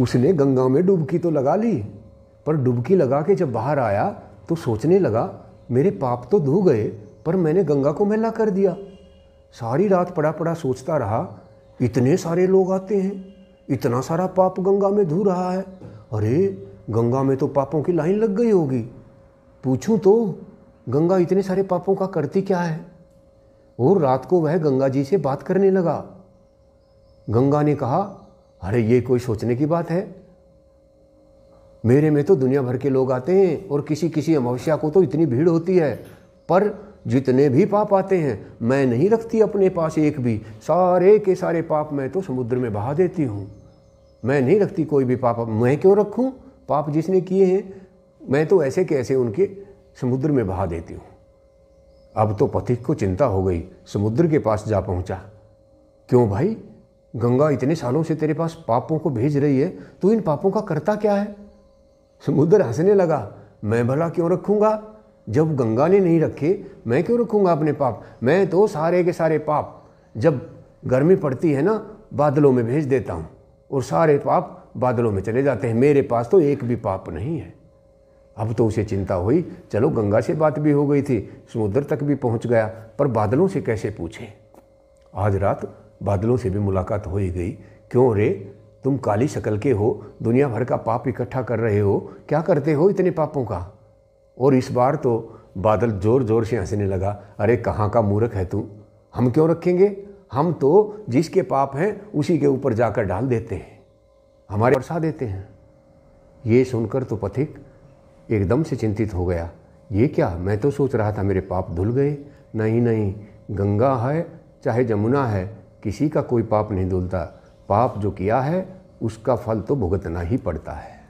उसने गंगा में डुबकी तो लगा ली पर डुबकी लगा के जब बाहर आया तो सोचने लगा मेरे पाप तो धो गए पर मैंने गंगा को मैला कर दिया सारी रात पड़ा पड़ा सोचता रहा इतने सारे लोग आते हैं इतना सारा पाप गंगा में धो रहा है अरे गंगा में तो पापों की लाइन लग गई होगी पूछूं तो गंगा इतने सारे पापों का करती क्या है और रात को वह गंगा जी से बात करने लगा गंगा ने कहा अरे ये कोई सोचने की बात है मेरे में तो दुनिया भर के लोग आते हैं और किसी किसी अमावस्या को तो इतनी भीड़ होती है पर जितने भी पाप आते हैं मैं नहीं रखती अपने पास एक भी सारे के सारे पाप मैं तो समुद्र में बहा देती हूँ मैं नहीं रखती कोई भी पाप मैं क्यों रखूँ पाप जिसने किए हैं मैं तो ऐसे कैसे उनके समुद्र में बहा देती हूँ अब तो पथिक को चिंता हो गई समुद्र के पास जा पहुँचा क्यों भाई गंगा इतने सालों से तेरे पास पापों को भेज रही है तो इन पापों का करता क्या है समुद्र हंसने लगा मैं भला क्यों रखूंगा जब गंगा ने नहीं रखे मैं क्यों रखूंगा अपने पाप मैं तो सारे के सारे पाप जब गर्मी पड़ती है ना बादलों में भेज देता हूँ और सारे पाप बादलों में चले जाते हैं मेरे पास तो एक भी पाप नहीं है अब तो उसे चिंता हुई चलो गंगा से बात भी हो गई थी समुद्र तक भी पहुंच गया पर बादलों से कैसे पूछे आज रात बादलों से भी मुलाकात हो ही गई क्यों रे तुम काली शक्ल के हो दुनिया भर का पाप इकट्ठा कर रहे हो क्या करते हो इतने पापों का और इस बार तो बादल जोर जोर से हंसने लगा अरे कहाँ का मूर्ख है तू हम क्यों रखेंगे हम तो जिसके पाप हैं उसी के ऊपर जाकर डाल देते हैं हमारे बरसा देते हैं ये सुनकर तो पथिक एकदम से चिंतित हो गया ये क्या मैं तो सोच रहा था मेरे पाप धुल गए नहीं नहीं गंगा है चाहे जमुना है किसी का कोई पाप नहीं धुलता पाप जो किया है उसका फल तो भुगतना ही पड़ता है